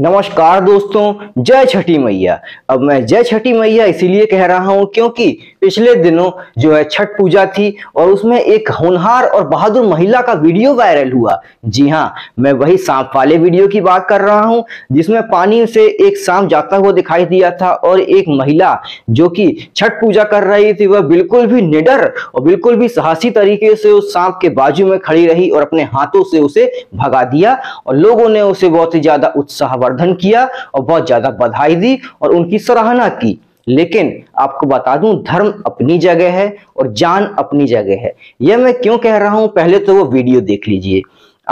नमस्कार दोस्तों जय छठी मैया अब मैं जय छठी मैया इसीलिए कह रहा हूँ क्योंकि पिछले दिनों जो है छठ पूजा थी और उसमें एक होनहार और बहादुर महिला का वीडियो वायरल हुआ जी हाँ मैं वही सांप वाले वीडियो की बात कर रहा हूँ जिसमें पानी से एक सांप जाता हुआ दिखाई दिया था और एक महिला जो कि छठ पूजा कर रही थी वह बिल्कुल भी निडर और बिल्कुल भी साहसी तरीके से उस सांप के बाजू में खड़ी रही और अपने हाथों से उसे भगा दिया और लोगों ने उसे बहुत ही ज्यादा उत्साह वर्धन किया और बहुत ज्यादा बधाई दी और उनकी सराहना की लेकिन आपको बता दूं धर्म अपनी जगह है और जान अपनी जगह है यह मैं क्यों कह रहा हूं पहले तो वो वीडियो देख लीजिए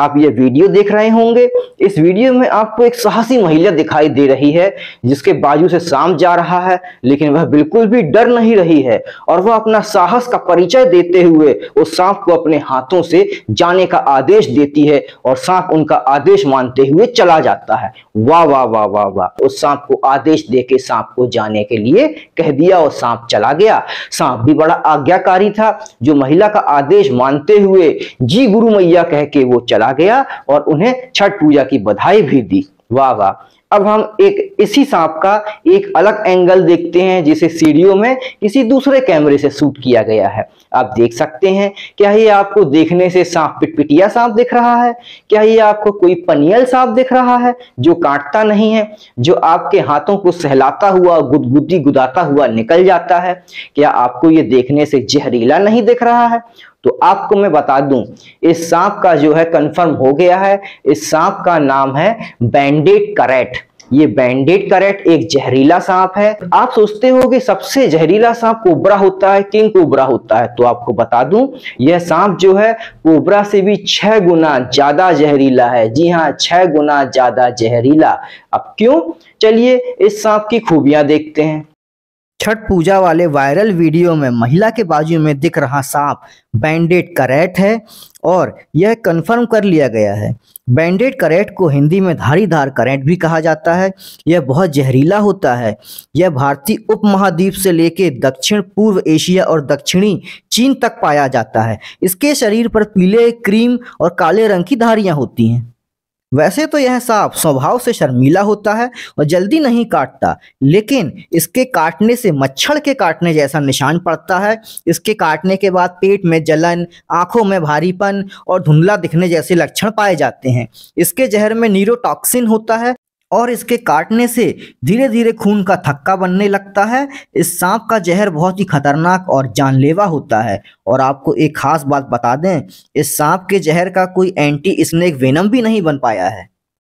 आप ये वीडियो देख रहे होंगे इस वीडियो में आपको एक साहसी महिला दिखाई दे रही है जिसके बाजू से सांप जा रहा है लेकिन वह बिल्कुल भी डर नहीं रही है और वह अपना साहस का परिचय देते हुए उस सांप को अपने हाथों से जाने का आदेश देती है और सांप उनका आदेश मानते हुए चला जाता है वाह वाह वाह वाह वाह उस सांप को आदेश दे के सांप को जाने के लिए कह दिया और सांप चला गया सांप भी बड़ा आज्ञाकारी था जो महिला का आदेश मानते हुए जी गुरु मैया कह के वो चला चला गया और उन्हें छठ पूजा की बधाई भी दी वाह वाह अब हम एक इसी सांप का एक अलग एंगल देखते हैं जिसे सीडियो में किसी दूसरे कैमरे से शूट किया गया है आप देख सकते हैं क्या ये आपको देखने से सांप पिटपिटिया सांप दिख रहा है क्या ये आपको कोई पनियल सांप दिख रहा है जो काटता नहीं है जो आपके हाथों को सहलाता हुआ गुदगुदी गुदाता हुआ निकल जाता है क्या आपको ये देखने से जहरीला नहीं दिख रहा है तो आपको मैं बता दूं इस सांप का जो है कंफर्म हो गया है इस सांप का नाम है बैंडेड करेट ये बैंडेड करेट एक जहरीला सांप है आप सोचते हो कि सबसे जहरीला सांप कोबरा होता है किंग कोबरा होता है तो आपको बता दूं यह सांप जो है कोबरा से भी छह गुना ज्यादा जहरीला है जी हाँ छह गुना ज्यादा जहरीला अब क्यों चलिए इस सांप की खूबियां देखते हैं छठ पूजा वाले वायरल वीडियो में महिला के बाजू में दिख रहा सांप बैंडेड करेट है और यह कन्फर्म कर लिया गया है बैंडेड करेट को हिंदी में धारी धार करेट भी कहा जाता है यह बहुत जहरीला होता है यह भारतीय उपमहाद्वीप से लेकर दक्षिण पूर्व एशिया और दक्षिणी चीन तक पाया जाता है इसके शरीर पर पीले क्रीम और काले रंग की धारियाँ होती हैं वैसे तो यह सांप स्वभाव से शर्मीला होता है और जल्दी नहीं काटता लेकिन इसके काटने से मच्छर के काटने जैसा निशान पड़ता है इसके काटने के बाद पेट में जलन आंखों में भारीपन और धुंधला दिखने जैसे लक्षण पाए जाते हैं इसके जहर में नीरोटॉक्सिन होता है और इसके काटने से धीरे धीरे खून का थक्का बनने लगता है इस सांप का जहर बहुत ही खतरनाक और जानलेवा होता है और आपको एक खास बात बता दें इस सांप के जहर का कोई एंटी स्नेक वेनम भी नहीं बन पाया है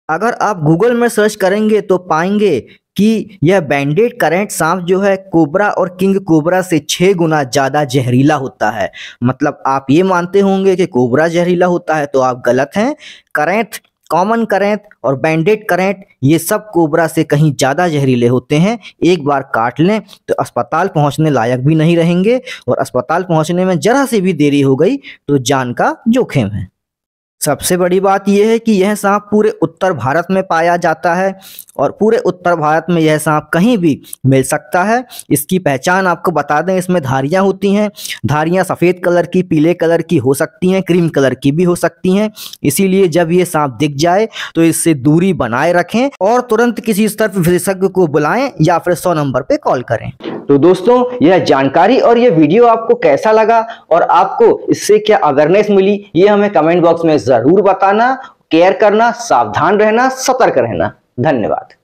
अगर आप गूगल में सर्च करेंगे तो पाएंगे कि यह बैंडेड करेंट सांप जो है कोबरा और किंग कोबरा से छः गुना ज़्यादा जहरीला होता है मतलब आप ये मानते होंगे कि कोबरा जहरीला होता है तो आप गलत हैं करेंट कॉमन करेंट और बैंडेड करेंट ये सब कोबरा से कहीं ज़्यादा जहरीले होते हैं एक बार काट लें तो अस्पताल पहुंचने लायक भी नहीं रहेंगे और अस्पताल पहुंचने में ज़रा से भी देरी हो गई तो जान का जोखिम है सबसे बड़ी बात यह है कि यह सांप पूरे उत्तर भारत में पाया जाता है और पूरे उत्तर भारत में यह सांप कहीं भी मिल सकता है इसकी पहचान आपको बता दें इसमें धारियां होती हैं धारियां सफ़ेद कलर की पीले कलर की हो सकती हैं क्रीम कलर की भी हो सकती हैं इसीलिए जब ये सांप दिख जाए तो इससे दूरी बनाए रखें और तुरंत किसी तरफ विशेषज्ञ को बुलाएँ या फिर सौ नंबर पर कॉल करें तो दोस्तों यह जानकारी और यह वीडियो आपको कैसा लगा और आपको इससे क्या अवेयरनेस मिली ये हमें कमेंट बॉक्स में जरूर बताना केयर करना सावधान रहना सतर्क रहना धन्यवाद